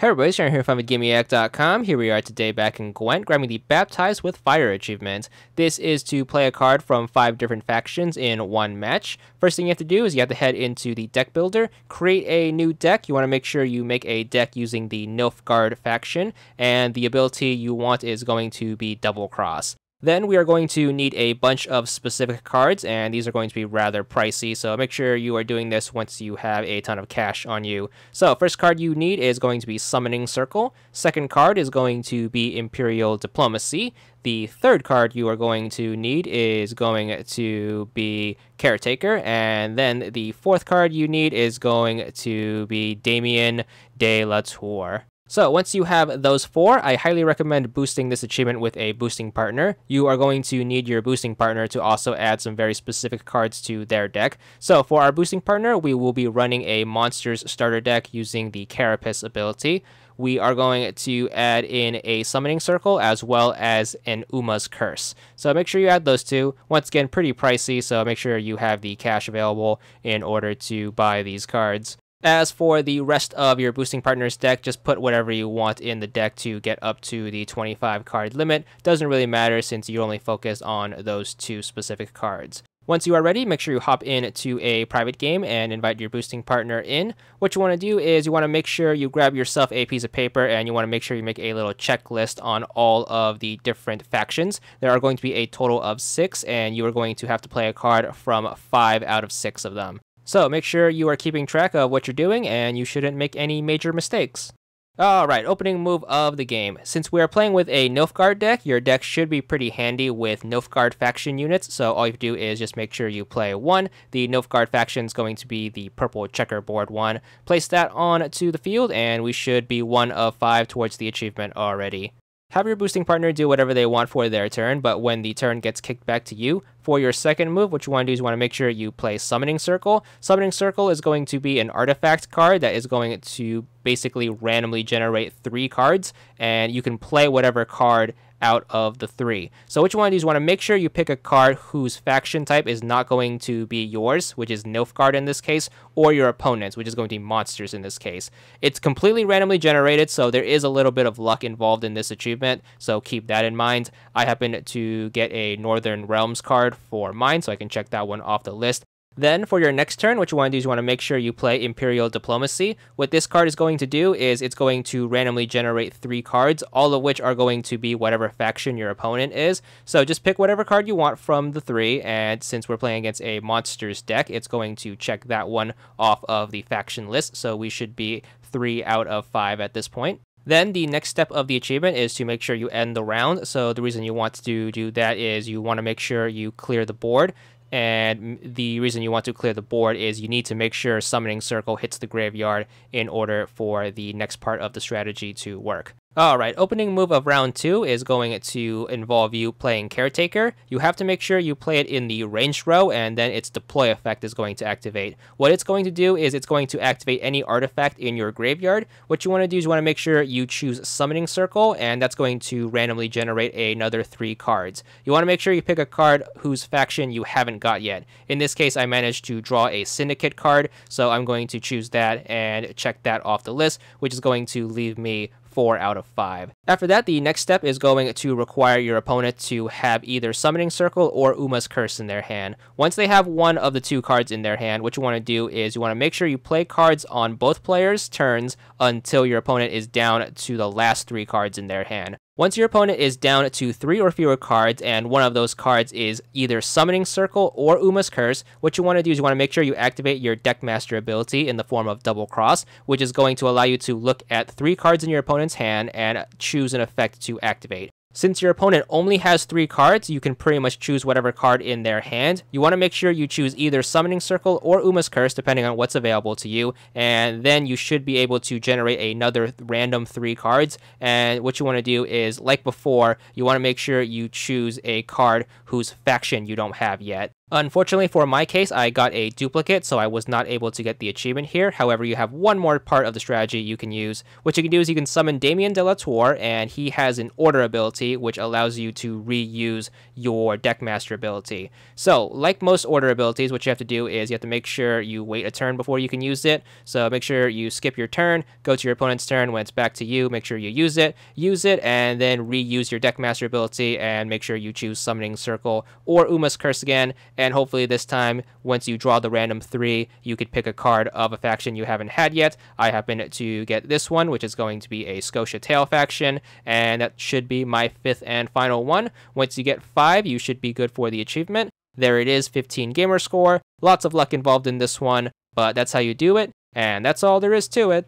Hey everybody, Sharon here from GimmeAct.com. Here we are today back in Gwent, grabbing the Baptized with Fire achievement. This is to play a card from five different factions in one match. First thing you have to do is you have to head into the deck builder, create a new deck. You want to make sure you make a deck using the Nilfgaard faction, and the ability you want is going to be Double Cross. Then we are going to need a bunch of specific cards, and these are going to be rather pricey, so make sure you are doing this once you have a ton of cash on you. So first card you need is going to be Summoning Circle, second card is going to be Imperial Diplomacy, the third card you are going to need is going to be Caretaker, and then the fourth card you need is going to be Damien de la Tour. So once you have those four, I highly recommend boosting this achievement with a boosting partner. You are going to need your boosting partner to also add some very specific cards to their deck. So for our boosting partner, we will be running a monsters starter deck using the Carapace ability. We are going to add in a summoning circle as well as an Uma's curse. So make sure you add those two. Once again, pretty pricey, so make sure you have the cash available in order to buy these cards. As for the rest of your boosting partner's deck, just put whatever you want in the deck to get up to the 25 card limit. Doesn't really matter since you only focus on those two specific cards. Once you are ready, make sure you hop in to a private game and invite your boosting partner in. What you want to do is you want to make sure you grab yourself a piece of paper and you want to make sure you make a little checklist on all of the different factions. There are going to be a total of six and you are going to have to play a card from five out of six of them. So make sure you are keeping track of what you're doing and you shouldn't make any major mistakes. Alright, opening move of the game. Since we are playing with a Nilfgaard deck, your deck should be pretty handy with Nilfgaard faction units, so all you do is just make sure you play one. The Nilfgaard faction is going to be the purple checkerboard one. Place that on to the field, and we should be one of five towards the achievement already. Have your boosting partner do whatever they want for their turn, but when the turn gets kicked back to you, for your second move, what you want to do is you want to make sure you play Summoning Circle. Summoning Circle is going to be an artifact card that is going to basically randomly generate three cards, and you can play whatever card out of the three. So which one of these you want to make sure you pick a card whose faction type is not going to be yours, which is Nilfgaard in this case, or your opponent's, which is going to be monsters in this case. It's completely randomly generated, so there is a little bit of luck involved in this achievement, so keep that in mind. I happen to get a Northern Realms card for mine, so I can check that one off the list. Then for your next turn, what you want to do is you want to make sure you play Imperial Diplomacy. What this card is going to do is it's going to randomly generate three cards, all of which are going to be whatever faction your opponent is. So just pick whatever card you want from the three, and since we're playing against a monsters deck, it's going to check that one off of the faction list, so we should be three out of five at this point. Then the next step of the achievement is to make sure you end the round. So the reason you want to do that is you want to make sure you clear the board. And the reason you want to clear the board is you need to make sure Summoning Circle hits the graveyard in order for the next part of the strategy to work. Alright, opening move of round 2 is going to involve you playing Caretaker. You have to make sure you play it in the ranged row and then its deploy effect is going to activate. What it's going to do is it's going to activate any artifact in your graveyard. What you want to do is you want to make sure you choose Summoning Circle and that's going to randomly generate another 3 cards. You want to make sure you pick a card whose faction you haven't got yet. In this case I managed to draw a Syndicate card so I'm going to choose that and check that off the list which is going to leave me 4 out of 5. After that, the next step is going to require your opponent to have either Summoning Circle or Uma's Curse in their hand. Once they have one of the two cards in their hand, what you want to do is you want to make sure you play cards on both players' turns until your opponent is down to the last three cards in their hand. Once your opponent is down to three or fewer cards, and one of those cards is either Summoning Circle or Uma's Curse, what you want to do is you want to make sure you activate your Deckmaster ability in the form of Double Cross, which is going to allow you to look at three cards in your opponent's hand and choose an effect to activate. Since your opponent only has three cards, you can pretty much choose whatever card in their hand. You want to make sure you choose either Summoning Circle or Uma's Curse, depending on what's available to you, and then you should be able to generate another random three cards. And what you want to do is, like before, you want to make sure you choose a card whose faction you don't have yet. Unfortunately for my case, I got a duplicate, so I was not able to get the achievement here. However, you have one more part of the strategy you can use. What you can do is you can summon Damien de la Tour, and he has an order ability, which allows you to reuse your Deckmaster ability. So, like most order abilities, what you have to do is you have to make sure you wait a turn before you can use it. So make sure you skip your turn, go to your opponent's turn when it's back to you, make sure you use it, use it, and then reuse your Deckmaster ability, and make sure you choose Summoning Circle or Uma's Curse again, and hopefully this time, once you draw the random three, you could pick a card of a faction you haven't had yet. I happen to get this one, which is going to be a Scotia Tail faction, and that should be my fifth and final one. Once you get five, you should be good for the achievement. There it is, 15 gamer score. Lots of luck involved in this one, but that's how you do it, and that's all there is to it.